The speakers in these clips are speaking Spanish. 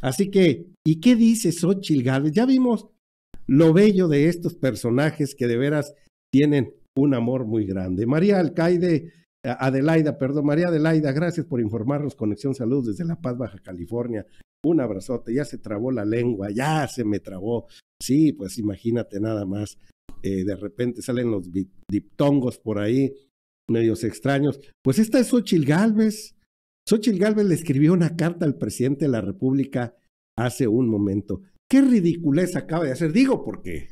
Así que, ¿y qué dice Xochitl Gálvez? Ya vimos lo bello de estos personajes que de veras tienen un amor muy grande. María Alcaide, eh, Adelaida, perdón, María Adelaida, gracias por informarnos, Conexión Salud desde La Paz, Baja California. Un abrazote, ya se trabó la lengua, ya se me trabó. Sí, pues imagínate nada más. Eh, de repente salen los diptongos por ahí, medios extraños. Pues esta es Xochitl Galvez, Xochitl Galvez le escribió una carta al presidente de la República hace un momento. ¿Qué ridiculez acaba de hacer? Digo por qué.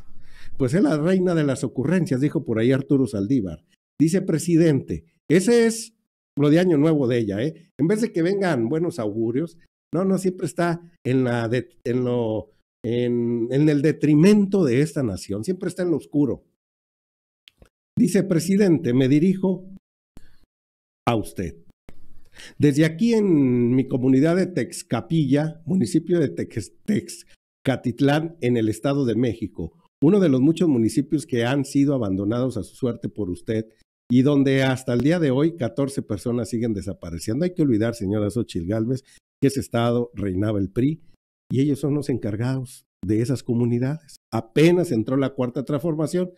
pues es la reina de las ocurrencias, dijo por ahí Arturo Saldívar. Dice, presidente, ese es lo de Año Nuevo de ella, ¿eh? En vez de que vengan buenos augurios, no, no, siempre está en, la en, en, en el detrimento de esta nación, siempre está en lo oscuro. Dice, presidente, me dirijo a usted. Desde aquí en mi comunidad de Texcapilla, municipio de Texcatitlán, en el Estado de México, uno de los muchos municipios que han sido abandonados a su suerte por usted y donde hasta el día de hoy 14 personas siguen desapareciendo. Hay que olvidar, señora Xochil Gálvez, que ese estado reinaba el PRI y ellos son los encargados de esas comunidades. Apenas entró la cuarta transformación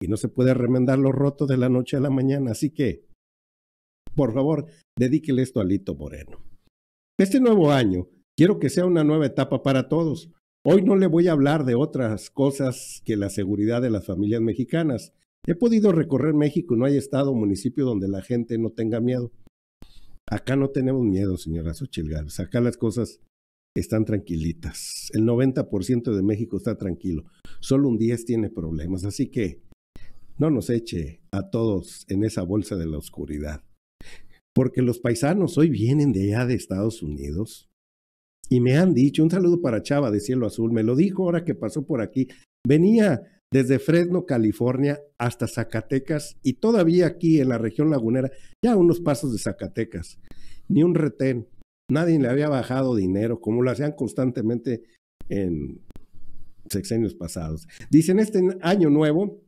y no se puede remendar lo roto de la noche a la mañana. Así que por favor, dedíquele esto a Lito Moreno. Este nuevo año quiero que sea una nueva etapa para todos. Hoy no le voy a hablar de otras cosas que la seguridad de las familias mexicanas. He podido recorrer México y no hay estado o municipio donde la gente no tenga miedo. Acá no tenemos miedo, señora Xochitl Acá las cosas están tranquilitas. El 90% de México está tranquilo. Solo un 10 tiene problemas. Así que no nos eche a todos en esa bolsa de la oscuridad porque los paisanos hoy vienen de allá de Estados Unidos y me han dicho, un saludo para Chava de Cielo Azul, me lo dijo ahora que pasó por aquí, venía desde Fresno, California, hasta Zacatecas y todavía aquí en la región lagunera, ya unos pasos de Zacatecas, ni un retén, nadie le había bajado dinero, como lo hacían constantemente en sexenios pasados. Dicen, este año nuevo,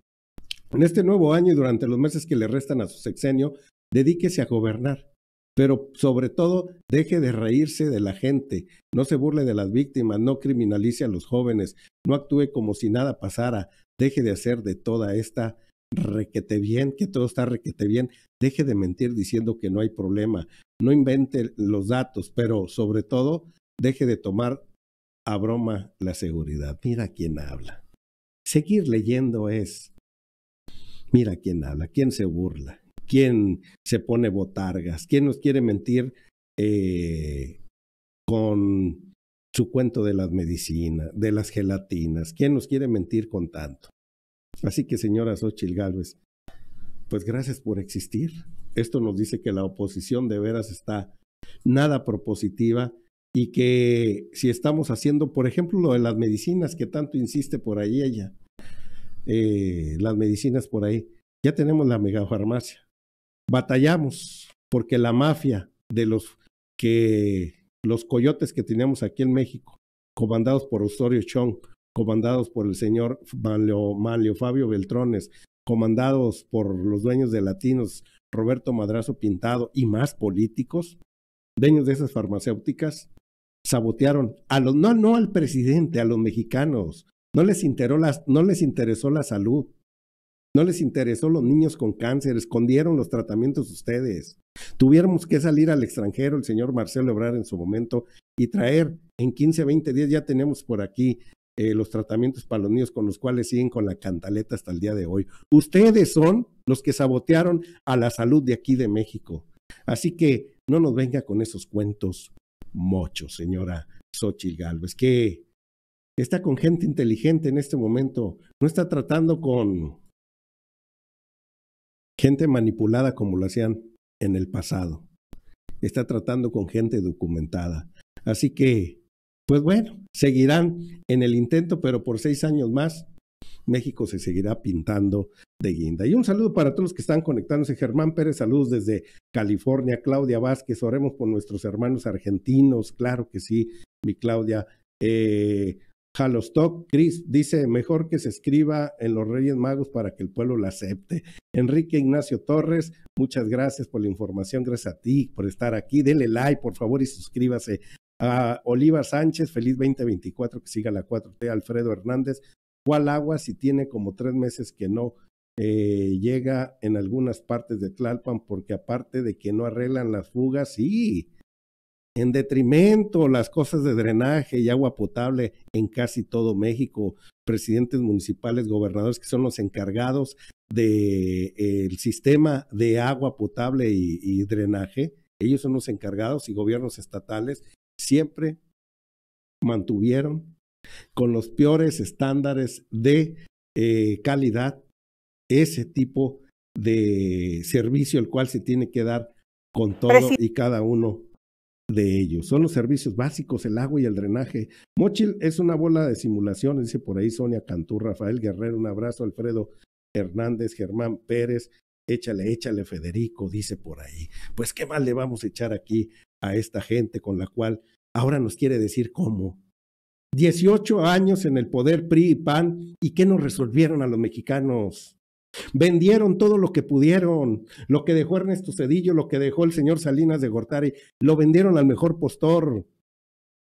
en este nuevo año y durante los meses que le restan a su sexenio, dedíquese a gobernar, pero sobre todo deje de reírse de la gente, no se burle de las víctimas, no criminalice a los jóvenes, no actúe como si nada pasara, deje de hacer de toda esta requete bien, que todo está requete bien, deje de mentir diciendo que no hay problema, no invente los datos, pero sobre todo deje de tomar a broma la seguridad. Mira quién habla. Seguir leyendo es, mira quién habla, quién se burla quién se pone botargas, quién nos quiere mentir eh, con su cuento de las medicinas, de las gelatinas, quién nos quiere mentir con tanto. Así que, señora Xochil Gálvez, pues gracias por existir. Esto nos dice que la oposición de veras está nada propositiva y que si estamos haciendo, por ejemplo, lo de las medicinas que tanto insiste por ahí ella, eh, las medicinas por ahí, ya tenemos la megafarmacia batallamos porque la mafia de los que los coyotes que tenemos aquí en México, comandados por Osorio Chong, comandados por el señor Manlio, Fabio Beltrones, comandados por los dueños de Latinos, Roberto Madrazo Pintado y más políticos, dueños de esas farmacéuticas, sabotearon a los, no, no al presidente, a los mexicanos. No les, las, no les interesó la salud, no les interesó los niños con cáncer, escondieron los tratamientos ustedes. Tuviéramos que salir al extranjero, el señor Marcelo Ebrar en su momento, y traer en 15, 20 días, ya tenemos por aquí eh, los tratamientos para los niños con los cuales siguen con la cantaleta hasta el día de hoy. Ustedes son los que sabotearon a la salud de aquí de México. Así que no nos venga con esos cuentos mochos, señora Xochitl es que está con gente inteligente en este momento, no está tratando con Gente manipulada como lo hacían en el pasado. Está tratando con gente documentada. Así que, pues bueno, seguirán en el intento, pero por seis años más, México se seguirá pintando de guinda. Y un saludo para todos los que están conectándose. Germán Pérez, saludos desde California. Claudia Vázquez, oremos por nuestros hermanos argentinos. Claro que sí, mi Claudia. Eh, Halostock, Chris dice, mejor que se escriba en los Reyes Magos para que el pueblo la acepte. Enrique Ignacio Torres, muchas gracias por la información, gracias a ti por estar aquí. denle like, por favor, y suscríbase. A Oliva Sánchez, feliz 2024, que siga la 4T. Alfredo Hernández, ¿cuál agua si tiene como tres meses que no eh, llega en algunas partes de Tlalpan? Porque aparte de que no arreglan las fugas, sí en detrimento las cosas de drenaje y agua potable en casi todo México, presidentes municipales, gobernadores que son los encargados del de, eh, sistema de agua potable y, drenaje, ellos son los encargados y gobiernos estatales siempre mantuvieron con los peores estándares de eh, calidad ese tipo de servicio el cual se tiene que dar con todo y cada uno de ellos. Son los servicios básicos, el agua y el drenaje. Mochil es una bola de simulaciones, dice por ahí Sonia Cantú, Rafael Guerrero, un abrazo, Alfredo Hernández, Germán Pérez, échale, échale Federico, dice por ahí. Pues qué mal le vamos a echar aquí a esta gente con la cual ahora nos quiere decir cómo. 18 años en el poder PRI y PAN, ¿y qué nos resolvieron a los mexicanos? Vendieron todo lo que pudieron, lo que dejó Ernesto Cedillo, lo que dejó el señor Salinas de Gortari, lo vendieron al mejor postor.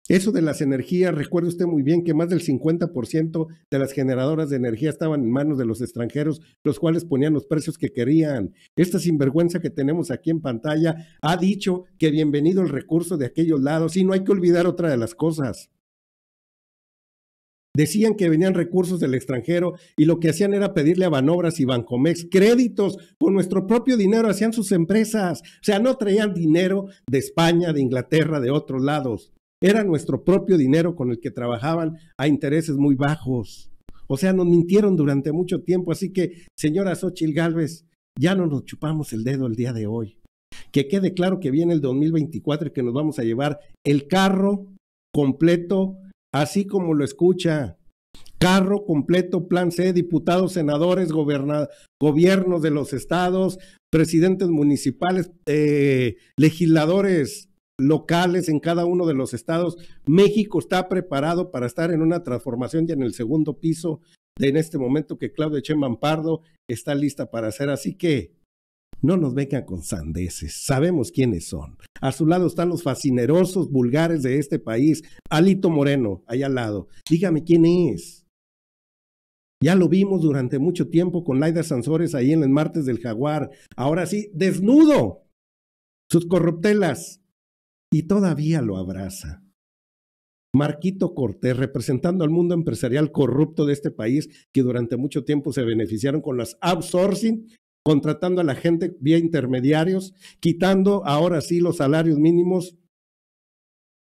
Eso de las energías, recuerde usted muy bien que más del 50% de las generadoras de energía estaban en manos de los extranjeros, los cuales ponían los precios que querían. Esta sinvergüenza que tenemos aquí en pantalla ha dicho que bienvenido el recurso de aquellos lados y no hay que olvidar otra de las cosas decían que venían recursos del extranjero y lo que hacían era pedirle a Banobras y Bancomex créditos con nuestro propio dinero, hacían sus empresas. O sea, no traían dinero de España, de Inglaterra, de otros lados. Era nuestro propio dinero con el que trabajaban a intereses muy bajos. O sea, nos mintieron durante mucho tiempo. Así que, señora Xochil Gálvez, ya no nos chupamos el dedo el día de hoy. Que quede claro que viene el 2024 y que nos vamos a llevar el carro completo así como lo escucha. Carro completo, plan C, diputados, senadores, gobiernos de los estados, presidentes municipales, eh, legisladores locales en cada uno de los estados. México está preparado para estar en una transformación y en el segundo piso de en este momento que Claudia Chemban está lista para hacer. Así que no nos vengan con sandeces, sabemos quiénes son. A su lado están los fascinerosos vulgares de este país. Alito Moreno, ahí al lado. Dígame quién es. Ya lo vimos durante mucho tiempo con Laida Sansores ahí en el martes del Jaguar. Ahora sí, desnudo. Sus corruptelas. Y todavía lo abraza. Marquito Cortés, representando al mundo empresarial corrupto de este país, que durante mucho tiempo se beneficiaron con las outsourcing contratando a la gente vía intermediarios, quitando ahora sí los salarios mínimos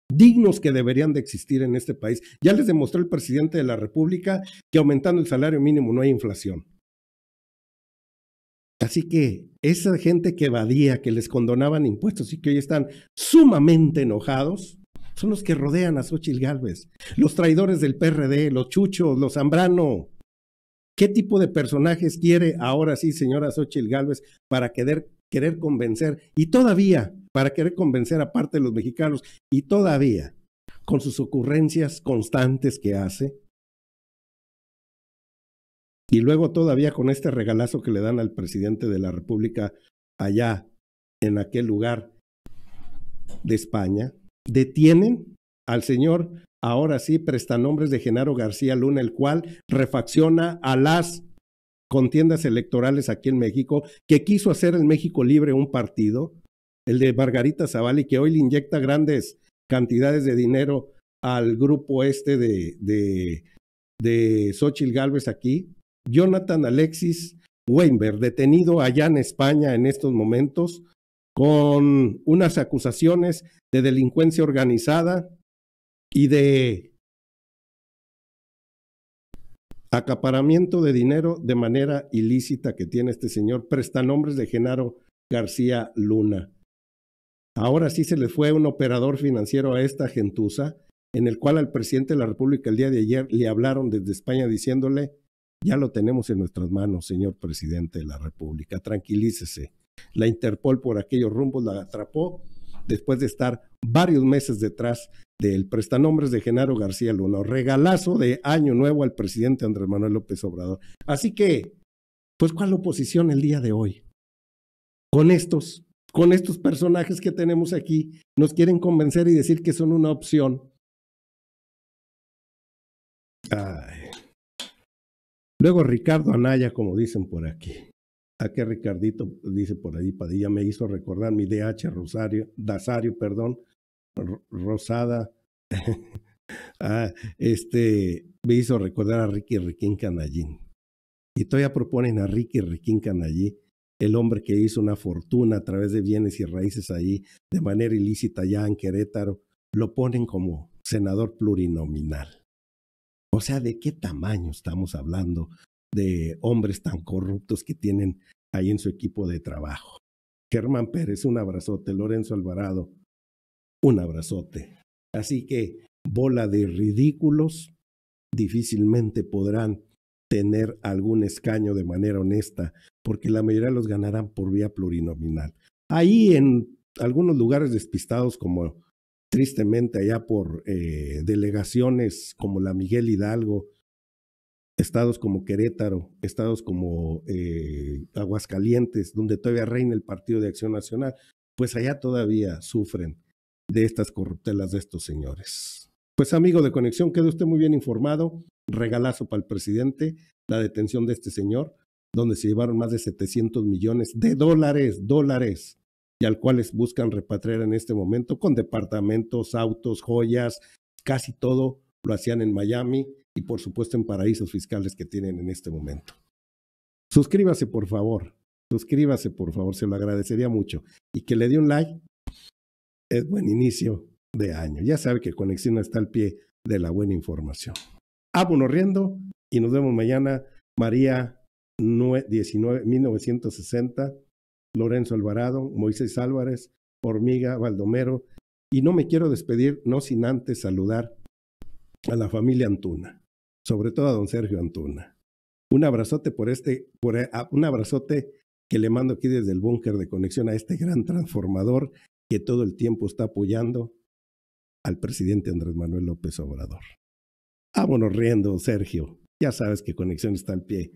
dignos que deberían de existir en este país. Ya les demostró el presidente de la República que aumentando el salario mínimo no hay inflación. Así que esa gente que evadía, que les condonaban impuestos y que hoy están sumamente enojados, son los que rodean a Xochitl Gálvez, los traidores del PRD, los chuchos, los Zambrano, ¿Qué tipo de personajes quiere ahora sí, señora Xochitl Gálvez, para querer, querer convencer? Y todavía, para querer convencer a parte de los mexicanos, y todavía, con sus ocurrencias constantes que hace, y luego todavía con este regalazo que le dan al presidente de la República allá en aquel lugar de España, detienen al señor ahora sí, prestanombres de Genaro García Luna, el cual refacciona a las contiendas electorales aquí en México, que quiso hacer en México libre un partido, el de Margarita Zavala, y que hoy le inyecta grandes cantidades de dinero al grupo este de, de, de Xochitl Galvez aquí. Jonathan Alexis Weinberg, detenido allá en España en estos momentos con unas acusaciones de delincuencia organizada, y de acaparamiento de dinero de manera ilícita que tiene este señor, prestanombres de Genaro García Luna. Ahora sí se le fue un operador financiero a esta gentuza, en el cual al presidente de la República el día de ayer le hablaron desde España diciéndole, ya lo tenemos en nuestras manos, señor presidente de la República, tranquilícese. La Interpol por aquellos rumbos la atrapó después de estar varios meses detrás del prestanombres de Genaro García Luna, regalazo de año nuevo al presidente Andrés Manuel López Obrador. Así que, pues, ¿cuál oposición el día de hoy? Con estos, con estos personajes que tenemos aquí, nos quieren convencer y decir que son una opción. Luego Ricardo Anaya, como dicen por aquí. ¿A qué Ricardito dice por ahí Padilla? Me hizo recordar mi DH Rosario, Dasario perdón, rosada, ah, este, me hizo recordar a Ricky Riquín Canallín. Y todavía proponen a Ricky Riquín Canallín, el hombre que hizo una fortuna a través de bienes y raíces ahí de manera ilícita ya en Querétaro, lo ponen como senador plurinominal. O sea, ¿de qué tamaño estamos hablando de hombres tan corruptos que tienen ahí en su equipo de trabajo? Germán Pérez, un abrazote. Lorenzo Alvarado, un abrazote. Así que bola de ridículos difícilmente podrán tener algún escaño de manera honesta, porque la mayoría los ganarán por vía plurinominal. Ahí en algunos lugares despistados, como tristemente allá por eh, delegaciones como la Miguel Hidalgo, estados como Querétaro, estados como eh, Aguascalientes, donde todavía reina el Partido de Acción Nacional, pues allá todavía sufren de estas corruptelas de estos señores. Pues amigo de Conexión, quede usted muy bien informado. Regalazo para el presidente, la detención de este señor, donde se llevaron más de 700 millones de dólares, dólares, y al cual buscan repatriar en este momento con departamentos, autos, joyas, casi todo lo hacían en Miami y por supuesto en paraísos fiscales que tienen en este momento. Suscríbase por favor, suscríbase por favor, se lo agradecería mucho y que le dé un like es buen inicio de año. Ya sabe que Conexión está al pie de la buena información. Vámonos riendo y nos vemos mañana. María 1960, Lorenzo Alvarado, Moisés Álvarez, Hormiga Baldomero. Y no me quiero despedir, no sin antes saludar a la familia Antuna, sobre todo a don Sergio Antuna. Un abrazote por este, por, ah, un abrazote que le mando aquí desde el búnker de conexión a este gran transformador que todo el tiempo está apoyando al presidente Andrés Manuel López Obrador. Vámonos riendo, Sergio. Ya sabes que Conexión está al pie.